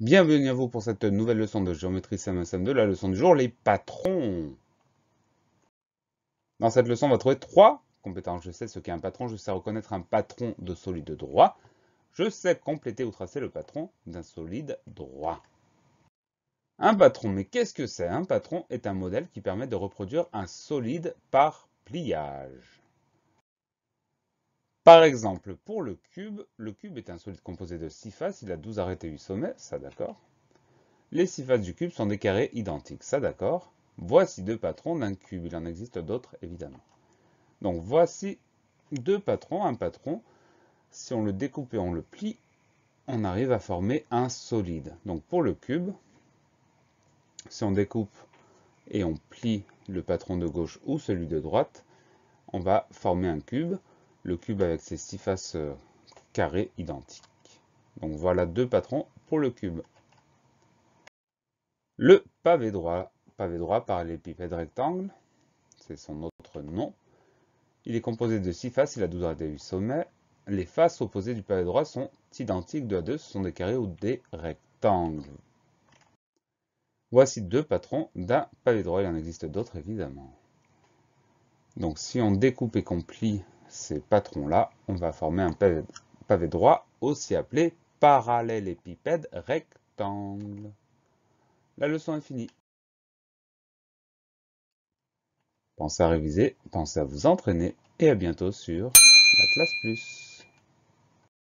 Bienvenue à vous pour cette nouvelle leçon de géométrie CM2, la leçon du jour, les patrons. Dans cette leçon, on va trouver trois compétences. Je sais ce qu'est un patron, je sais reconnaître un patron de solide droit. Je sais compléter ou tracer le patron d'un solide droit. Un patron, mais qu'est-ce que c'est Un patron est un modèle qui permet de reproduire un solide par pliage. Par exemple, pour le cube, le cube est un solide composé de 6 faces, il a 12 et 8 sommets, ça d'accord. Les 6 faces du cube sont des carrés identiques, ça d'accord. Voici deux patrons d'un cube, il en existe d'autres évidemment. Donc voici deux patrons, un patron, si on le découpe et on le plie, on arrive à former un solide. Donc pour le cube, si on découpe et on plie le patron de gauche ou celui de droite, on va former un cube le cube avec ses six faces euh, carrées identiques. Donc voilà deux patrons pour le cube. Le pavé droit, pavé droit par l'épipède rectangle, c'est son autre nom. Il est composé de six faces, il a 12 huit sommets. Les faces opposées du pavé droit sont identiques Deux à deux, ce sont des carrés ou des rectangles. Voici deux patrons d'un pavé droit, il en existe d'autres évidemment. Donc si on découpe et qu'on ces patrons-là, on va former un pavé, droit, aussi appelé parallélépipède rectangle. La leçon est finie. Pensez à réviser, pensez à vous entraîner et à bientôt sur la classe plus.